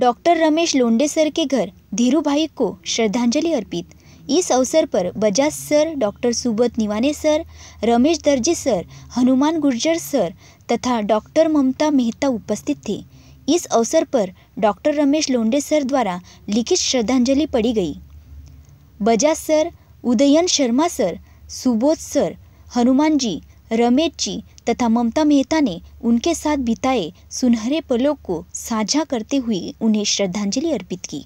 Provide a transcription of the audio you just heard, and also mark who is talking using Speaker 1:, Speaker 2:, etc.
Speaker 1: doctor Ramesh लोंडे sir के घर धीरू भाई को श्रद्धांजलि अर्पित इस अवसर पर Bajaj sir doctor Subodh Niwane sir Ramesh Darji sir Hanuman Gurjar sir तथा डॉक्टर ममता मेहता उपस्थित थे इस अवसर पर डॉक्टर रमेश लोंडे सर द्वारा लिखित श्रद्धांजलि पड़ी गई Bajaj sir Udayan Sharma sir Subodh sir Hanuman ji Ramesh ji तथा ममता मेहता ने उनके साथ बिताए सुनहरे पलों को साझा करते हुए उन्हें श्रद्धांजलि अर्पित की